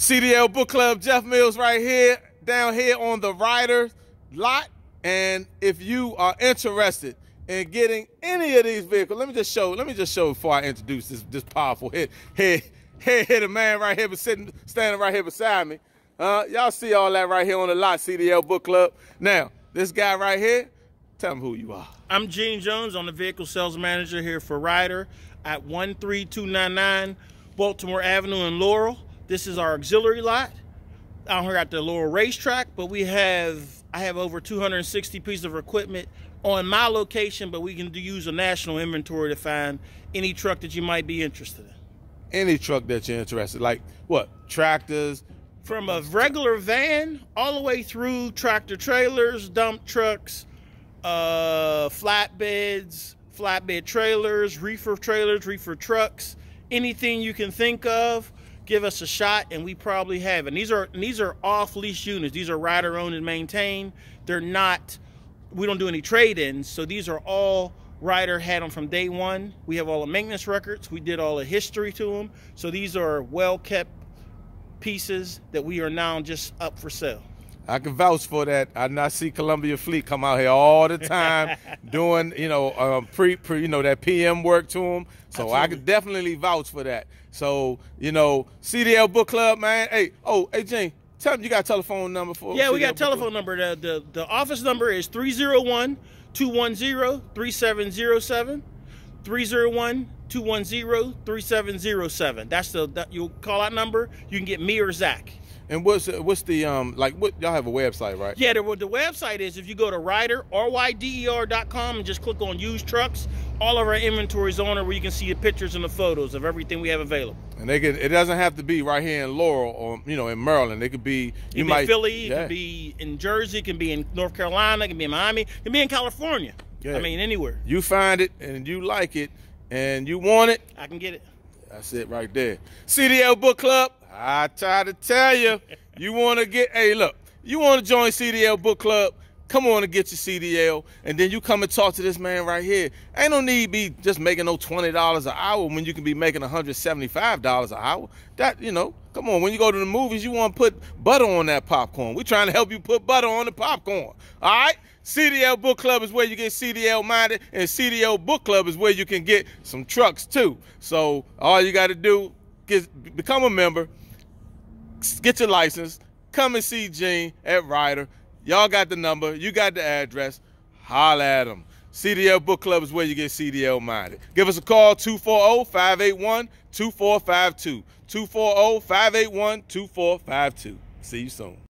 CDL Book Club, Jeff Mills right here, down here on the Ryder lot. And if you are interested in getting any of these vehicles, let me just show, let me just show before I introduce this this powerful hit head hit a man right here, but sitting standing right here beside me. Uh, y'all see all that right here on the lot, CDL Book Club. Now, this guy right here, tell him who you are. I'm Gene Jones. I'm the vehicle sales manager here for Ryder at 13299 Baltimore Avenue in Laurel. This is our auxiliary lot out here at the lower racetrack, but we have, I have over 260 pieces of equipment on my location, but we can use a national inventory to find any truck that you might be interested in. Any truck that you're interested, like what? Tractors? From a regular van all the way through tractor trailers, dump trucks, uh, flatbeds, flatbed trailers, reefer trailers, reefer trucks, anything you can think of give us a shot and we probably have And these are these are off lease units. These are rider owned and maintained. They're not we don't do any trade-ins. So these are all rider had them from day one. We have all the maintenance records. We did all the history to them. So these are well-kept pieces that we are now just up for sale. I can vouch for that. I not see Columbia Fleet come out here all the time doing, you know, um, pre, pre, you know, that PM work to them. So Absolutely. I can definitely vouch for that. So you know, CDL Book Club, man. Hey, oh, hey, Jane, tell me you got a telephone number for. Yeah, CDL we got telephone number. The, the the office number is 301 210 3707 301 210 3707. That's the that you'll call out number. You can get me or Zach. And what's uh, what's the um like what y'all have a website right? Yeah, the, the website is if you go to rider ryder.com and just click on used trucks, all of our inventory is on there where you can see the pictures and the photos of everything we have available. And they can it doesn't have to be right here in Laurel or you know in Maryland. It could be you it might be Philly, yeah. it could be in Jersey, it can be in North Carolina, it can be in Miami, it can be in California. Yeah. I mean anywhere. You find it and you like it and you want it. I can get it. That's it right there. CDL Book Club. I try to tell you, you want to get. Hey, look, you want to join CDL Book Club? Come on and get your CDL, and then you come and talk to this man right here. Ain't no need be just making no twenty dollars an hour when you can be making one hundred seventy-five dollars an hour. That you know, come on. When you go to the movies, you want to put butter on that popcorn. We're trying to help you put butter on the popcorn. All right. CDL Book Club is where you get CDL minded, and CDL Book Club is where you can get some trucks too. So all you got to do is become a member, get your license, come and see Gene at Ryder. Y'all got the number. You got the address. Holla at them. CDL Book Club is where you get CDL minded. Give us a call 240 581 2452. 240 581 2452. See you soon.